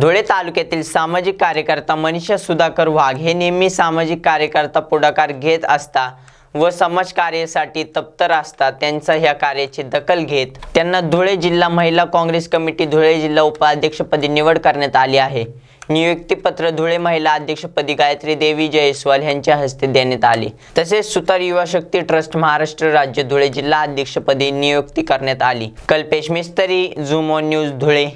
धुळे तालुक्यातील सामाजिक कार्यकर्ता मनीषा सुधाकर वाघ हे नेहमी सामाजिक कार्यकर्ता पुढाकार घेत असता व समाज कार्यासाठी तप्तर असता त्यांचा ह्या कार्याची दखल घेत त्यांना धुळे जिल्हा महिला काँग्रेस कमिटी धुळे जिल्हा उपाध्यक्षपदी निवड करण्यात आली आहे नियुक्तीपत्र धुळे महिला अध्यक्षपदी गायत्री देवी जयस्वाल यांच्या हस्ते देण्यात आले तसेच सुतार युवा शक्ती ट्रस्ट महाराष्ट्र राज्य धुळे जिल्हा अध्यक्षपदी नियुक्ती करण्यात आली कल्पेश मिस्तरी झुमो न्यूज धुळे